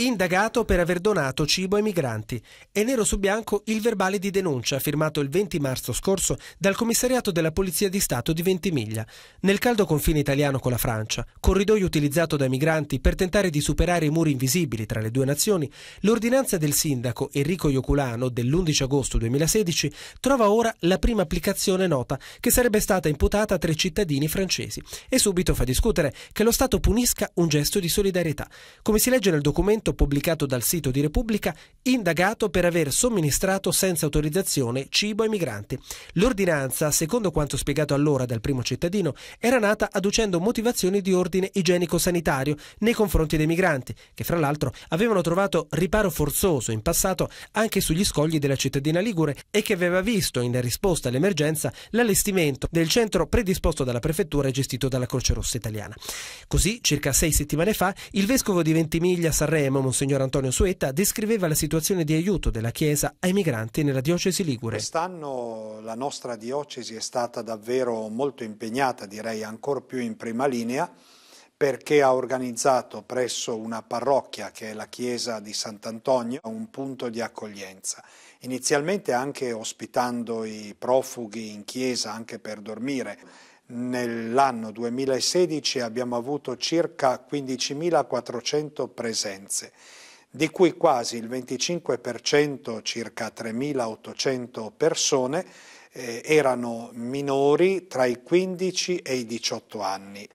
indagato per aver donato cibo ai migranti. È nero su bianco il verbale di denuncia firmato il 20 marzo scorso dal commissariato della Polizia di Stato di Ventimiglia. Nel caldo confine italiano con la Francia, corridoio utilizzato dai migranti per tentare di superare i muri invisibili tra le due nazioni, l'ordinanza del sindaco Enrico Ioculano dell'11 agosto 2016 trova ora la prima applicazione nota che sarebbe stata imputata a tre cittadini francesi e subito fa discutere che lo Stato punisca un gesto di solidarietà. Come si legge nel documento, pubblicato dal sito di Repubblica indagato per aver somministrato senza autorizzazione cibo ai migranti. L'ordinanza, secondo quanto spiegato allora dal primo cittadino, era nata adducendo motivazioni di ordine igienico-sanitario nei confronti dei migranti, che fra l'altro avevano trovato riparo forzoso in passato anche sugli scogli della cittadina Ligure e che aveva visto, in risposta all'emergenza, l'allestimento del centro predisposto dalla prefettura e gestito dalla Croce Rossa italiana. Così, circa sei settimane fa, il vescovo di Ventimiglia Sanremo, Monsignor Antonio Suetta, descriveva la situazione situazione di aiuto della Chiesa ai migranti nella diocesi ligure. Quest'anno la nostra diocesi è stata davvero molto impegnata, direi ancora più in prima linea, perché ha organizzato presso una parrocchia, che è la chiesa di Sant'Antonio, un punto di accoglienza. Inizialmente anche ospitando i profughi in chiesa, anche per dormire. Nell'anno 2016 abbiamo avuto circa 15.400 presenze di cui quasi il 25%, circa 3.800 persone, eh, erano minori tra i 15 e i 18 anni.